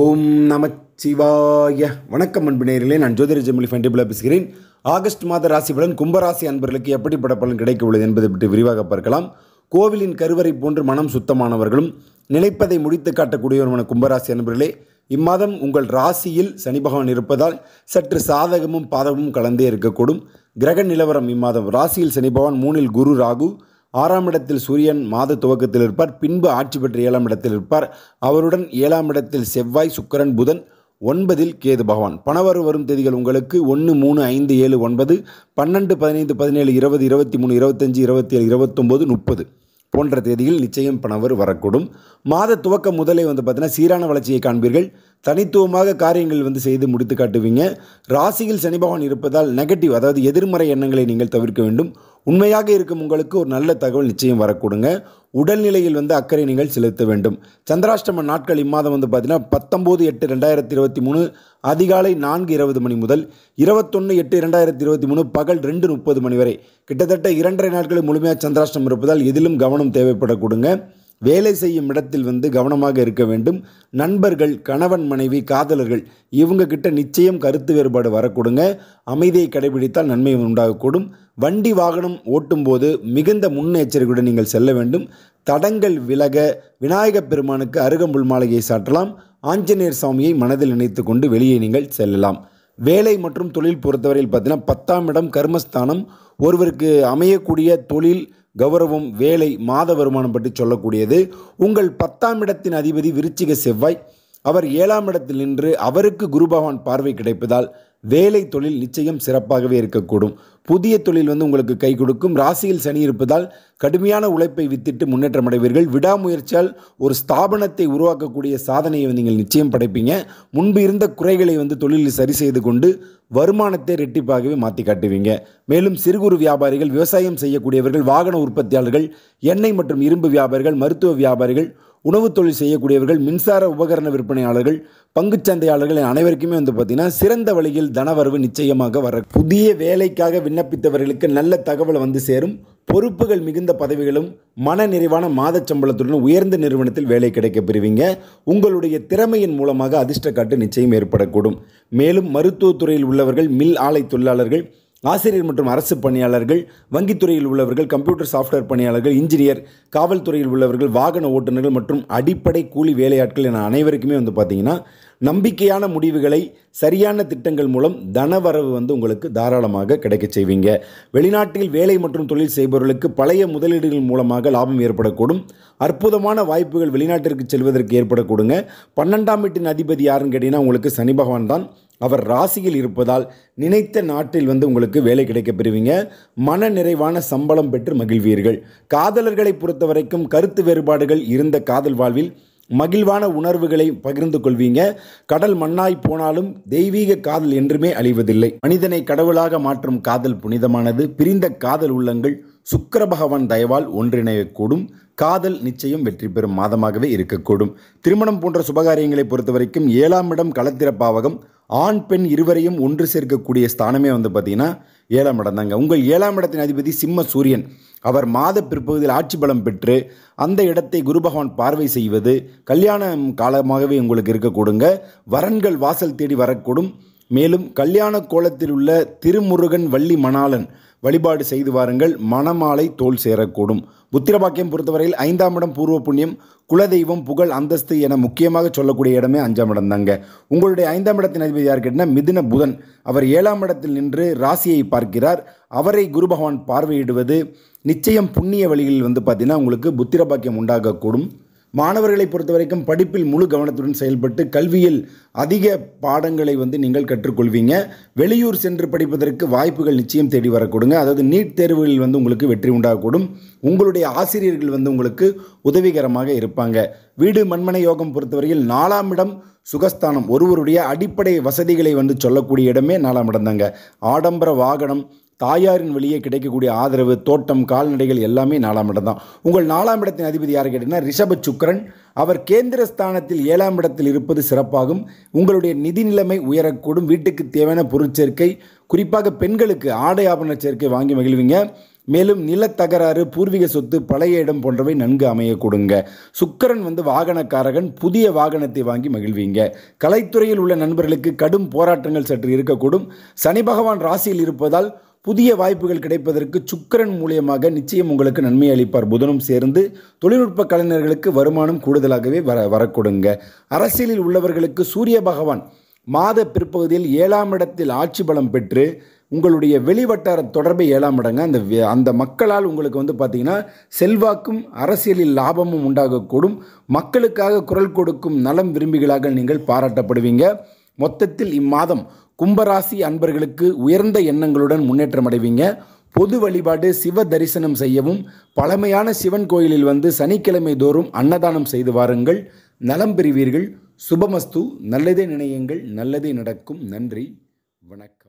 ஓம் நமச்சிவாய வணக்கம் அன்பு நேரிலே நான் ஜோதிர ஜெமிலி ஃபண்டிபுலா பேசுகிறேன் ஆகஸ்ட் மாத ராசி பலன் கும்பராசி அன்பர்களுக்கு எப்படிப்பட்ட பலன் கிடைக்க உள்ளது என்பதை பற்றி விரிவாக பார்க்கலாம் கோவிலின் கருவறை போன்று மனம் சுத்தமானவர்களும் நிலைப்பதை முடித்து காட்டக்கூடியவருமான கும்பராசி அன்பர்களே இம்மாதம் உங்கள் ராசியில் சனி பகவான் இருப்பதால் சற்று சாதகமும் பாதகமும் கலந்தே இருக்கக்கூடும் கிரக நிலவரம் இம்மாதம் ராசியில் சனி பகவான் மூணில் குரு ராகு ஆறாம் இடத்தில் சூரியன் மாத துவக்கத்தில் இருப்பார் பின்பு ஆட்சி பெற்ற ஏழாம் இடத்தில் இருப்பார் அவருடன் ஏழாம் இடத்தில் செவ்வாய் சுக்கரன் புதன் ஒன்பதில் கேது பகவான் பணவரவு வரும் தேதிகள் உங்களுக்கு ஒன்று மூணு ஐந்து ஏழு ஒன்பது பன்னெண்டு பதினைந்து பதினேழு இருபது இருபத்தி மூணு இருபத்தஞ்சு இருபத்தி ஏழு இருபத்தொம்போது முப்பது போன்ற தேதியில் நிச்சயம் பணவர் வரக்கூடும் மாத துவக்கம் முதலே வந்து பார்த்தீங்கன்னா சீரான வளர்ச்சியை காண்பீர்கள் தனித்துவமாக காரியங்கள் வந்து செய்து முடித்து காட்டுவீங்க ராசியில் சனி பகவான் இருப்பதால் நெகட்டிவ் அதாவது எதிர்மறை எண்ணங்களை நீங்கள் தவிர்க்க வேண்டும் உண்மையாக இருக்கும் உங்களுக்கு ஒரு நல்ல தகவல் நிச்சயம் வரக்கூடுங்க உடல்நிலையில் வந்து அக்கறை நீங்கள் செலுத்த வேண்டும் சந்திராஷ்டம நாட்கள் இம்மாதம் வந்து பார்த்தீங்கன்னா பத்தொம்போது எட்டு ரெண்டாயிரத்தி இருபத்தி மூணு அதிகாலை நான்கு இருபது மணி முதல் இருபத்தொன்று எட்டு ரெண்டாயிரத்தி இருபத்தி மூணு பகல் ரெண்டு முப்பது மணி வரை கிட்டத்தட்ட இரண்டரை நாட்களில் முழுமையாக சந்திராஷ்டம் இருப்பதால் இதிலும் கவனம் தேவைப்படக்கூடுங்க வேலை செய்யும் இடத்தில் வந்து கவனமாக இருக்க வேண்டும் நண்பர்கள் கணவன் மனைவி காதலர்கள் இவங்க கிட்ட நிச்சயம் கருத்து வேறுபாடு வரக்கூடுங்க அமைதியை கடைபிடித்தால் நன்மை உண்டாகக்கூடும் வண்டி வாகனம் ஓட்டும்போது மிகுந்த முன்னெச்சரிக்கையுடன் நீங்கள் செல்ல வேண்டும் தடங்கள் விலக விநாயகப் பெருமானுக்கு அருகம்புல் மாலையை சாட்டலாம் ஆஞ்சநேயர் சுவாமியை மனதில் நினைத்து கொண்டு வெளியே நீங்கள் செல்லலாம் வேலை மற்றும் தொழில் பொறுத்தவரையில் பார்த்தீங்கன்னா பத்தாம் இடம் கர்மஸ்தானம் ஒருவருக்கு அமையக்கூடிய தொழில் கௌரவம் வேலை மாத வருமானம் பற்றி சொல்லக்கூடியது உங்கள் பத்தாம் இடத்தின் அதிபதி விருச்சிக செவ்வாய் அவர் ஏழாம் இடத்தில் நின்று அவருக்கு குரு பகவான் பார்வை கிடைப்பதால் வேலை தொழில் நிச்சயம் சிறப்பாகவே இருக்கக்கூடும் புதிய தொழில் வந்து உங்களுக்கு கை கொடுக்கும் ராசியில் சனி இருப்பதால் கடுமையான உழைப்பை வித்திட்டு முன்னேற்றம் அடைவீர்கள் விடாமுயற்சியால் ஒரு ஸ்தாபனத்தை உருவாக்கக்கூடிய சாதனையை வந்து நீங்கள் நிச்சயம் படைப்பீங்க முன்பு இருந்த குறைகளை வந்து தொழிலில் சரி செய்து கொண்டு வருமானத்தை ரெட்டிப்பாகவே மாற்றி காட்டுவீங்க மேலும் சிறு குறு வியாபாரிகள் விவசாயம் செய்யக்கூடியவர்கள் வாகன உற்பத்தியாளர்கள் எண்ணெய் மற்றும் இரும்பு வியாபாரிகள் மருத்துவ வியாபாரிகள் உணவு தொழில் செய்யக்கூடியவர்கள் மின்சார உபகரண விற்பனையாளர்கள் சந்தையாளர்கள் அனைவருக்குமே வந்து பார்த்தீங்கன்னா சிறந்த வழியில் தனவரவு நிச்சயமாக வர புதிய வேலைக்காக விண்ணப்பித்தவர்களுக்கு நல்ல தகவல் வந்து சேரும் பொறுப்புகள் மிகுந்த பதவிகளும் மன நிறைவான மாத சம்பளத்துடன் உயர்ந்த நிறுவனத்தில் வேலை கிடைக்க பெறுவீங்க உங்களுடைய திறமையின் மூலமாக அதிர்ஷ்ட காட்டு நிச்சயம் ஏற்படக்கூடும் மேலும் மருத்துவத்துறையில் உள்ளவர்கள் மில் ஆலை தொழிலாளர்கள் ஆசிரியர் மற்றும் அரசு பணியாளர்கள் வங்கித்துறையில் உள்ளவர்கள் கம்ப்யூட்டர் சாஃப்ட்வேர் பணியாளர்கள் இன்ஜினியர் காவல்துறையில் உள்ளவர்கள் வாகன ஓட்டுநர்கள் மற்றும் அடிப்படை கூலி வேலையாட்கள் என அனைவருக்குமே வந்து பார்த்திங்கன்னா நம்பிக்கையான முடிவுகளை சரியான திட்டங்கள் மூலம் தனவரவு வந்து உங்களுக்கு தாராளமாக கிடைக்க செய்வீங்க வெளிநாட்டில் வேலை மற்றும் தொழில் செய்பவர்களுக்கு பழைய முதலீடுகள் மூலமாக லாபம் ஏற்படக்கூடும் அற்புதமான வாய்ப்புகள் வெளிநாட்டிற்கு செல்வதற்கு ஏற்படக்கூடுங்க பன்னெண்டாம் வீட்டின் அதிபதி யாருன்னு கேட்டிங்கன்னா உங்களுக்கு சனி பகவான் தான் அவர் ராசியில் இருப்பதால் நினைத்த நாட்டில் வந்து உங்களுக்கு வேலை கிடைக்க பெறுவீங்க மன நிறைவான சம்பளம் பெற்று மகிழ்வீர்கள் காதலர்களை பொறுத்த வரைக்கும் கருத்து வேறுபாடுகள் இருந்த காதல் வாழ்வில் மகிழ்வான உணர்வுகளை பகிர்ந்து கொள்வீங்க கடல் மண்ணாய் போனாலும் தெய்வீக காதல் என்றுமே அழிவதில்லை மனிதனை கடவுளாக மாற்றும் காதல் புனிதமானது பிரிந்த காதல் உள்ளங்கள் சுக்கர பகவான் தயவால் ஒன்றிணையக்கூடும் காதல் நிச்சயம் வெற்றி பெறும் மாதமாகவே இருக்கக்கூடும் திருமணம் போன்ற சுபகாரியங்களை பொறுத்தவரைக்கும் ஏழாம் இடம் பாவகம் ஆண் பெண் இருவரையும் ஒன்று சேர்க்கக்கூடிய ஸ்தானமே வந்து பார்த்திங்கன்னா ஏழாம் இடம் தாங்க உங்கள் ஏழாம் இடத்தின் அதிபதி சிம்ம சூரியன் அவர் மாத பிற்பகுதியில் ஆட்சி பலம் பெற்று அந்த இடத்தை குரு பகவான் பார்வை செய்வது கல்யாணம் காலமாகவே உங்களுக்கு இருக்கக்கூடுங்க வரன்கள் வாசல் தேடி வரக்கூடும் மேலும் கல்யாண கோலத்தில் உள்ள திருமுருகன் வள்ளி மணாளன் வழிபாடு செய்து வாருங்கள் மணமாலை தோல் சேரக்கூடும் புத்திரபாக்கியம் பொறுத்தவரையில் ஐந்தாம் இடம் பூர்வ புண்ணியம் குலதெய்வம் புகழ் அந்தஸ்து என முக்கியமாக சொல்லக்கூடிய இடமே அஞ்சாம் இடம் தாங்க உங்களுடைய ஐந்தாம் இடத்தின் அதிபதி யார் கேட்டால் மிதுன புதன் அவர் ஏழாம் இடத்தில் நின்று ராசியை பார்க்கிறார் அவரை குரு பகவான் பார்வையிடுவது நிச்சயம் புண்ணிய வழியில் வந்து பார்த்தீங்கன்னா உங்களுக்கு புத்திரபாக்கியம் உண்டாகக்கூடும் மாணவர்களை பொறுத்த வரைக்கும் படிப்பில் முழு கவனத்துடன் செயல்பட்டு கல்வியில் அதிக பாடங்களை வந்து நீங்கள் கற்றுக்கொள்வீங்க வெளியூர் சென்று படிப்பதற்கு வாய்ப்புகள் நிச்சயம் தேடி வரக்கூடுங்க அதாவது நீட் தேர்வுகளில் வந்து உங்களுக்கு வெற்றி உண்டாகக்கூடும் உங்களுடைய ஆசிரியர்கள் வந்து உங்களுக்கு உதவிகரமாக இருப்பாங்க வீடு மண்மனை யோகம் பொறுத்தவரையில் நாலாம் இடம் சுகஸ்தானம் ஒருவருடைய அடிப்படை வசதிகளை வந்து சொல்லக்கூடிய இடமே நாலாம் இடம் தாங்க ஆடம்பர வாகனம் தாயாரின் வெளியே கிடைக்கக்கூடிய ஆதரவு தோட்டம் கால்நடைகள் எல்லாமே நாலாம் இடம் தான் உங்கள் நாலாம் இடத்தின் அதிபதி யார் கேட்டிங்கன்னா ரிஷப சுக்கரன் அவர் கேந்திர ஸ்தானத்தில் ஏழாம் இடத்தில் இருப்பது சிறப்பாகும் உங்களுடைய நிதி நிலைமை உயரக்கூடும் வீட்டுக்கு தேவையான பொருட்சேர்க்கை குறிப்பாக பெண்களுக்கு ஆடை ஆபரண சேர்க்கை வாங்கி மகிழ்வீங்க மேலும் நிலத்தகராறு பூர்வீக சொத்து பழைய இடம் போன்றவை நன்கு அமைய கொடுங்க சுக்கரன் வந்து வாகனக்காரகன் புதிய வாகனத்தை வாங்கி மகிழ்வீங்க கலைத்துறையில் உள்ள நண்பர்களுக்கு கடும் போராட்டங்கள் சற்று இருக்கக்கூடும் சனி பகவான் ராசியில் இருப்பதால் புதிய வாய்ப்புகள் கிடைப்பதற்கு சுக்கரன் மூலியமாக நிச்சயம் உங்களுக்கு நன்மை அளிப்பார் புதனும் சேர்ந்து தொழில்நுட்ப கலைஞர்களுக்கு வருமானம் கூடுதலாகவே வர வரக்கூடுங்க அரசியலில் உள்ளவர்களுக்கு சூரிய பகவான் மாத பிற்பகுதியில் ஏழாம் இடத்தில் ஆட்சி பலம் பெற்று உங்களுடைய வெளிவட்டார தொடர்பை ஏழாம் இடங்க அந்த அந்த மக்களால் உங்களுக்கு வந்து பார்த்திங்கன்னா செல்வாக்கும் அரசியலில் லாபமும் உண்டாகக்கூடும் மக்களுக்காக குரல் கொடுக்கும் நலம் விரும்பிகளாக நீங்கள் பாராட்டப்படுவீங்க மொத்தத்தில் இம்மாதம் கும்பராசி அன்பர்களுக்கு உயர்ந்த எண்ணங்களுடன் முன்னேற்றம் அடைவீங்க பொது வழிபாடு சிவ தரிசனம் செய்யவும் பழமையான சிவன் கோயிலில் வந்து சனிக்கிழமை தோறும் அன்னதானம் செய்து வாருங்கள் நலம் பெறுவீர்கள் சுபமஸ்து நல்லதே நினையுங்கள் நல்லதே நடக்கும் நன்றி வணக்கம்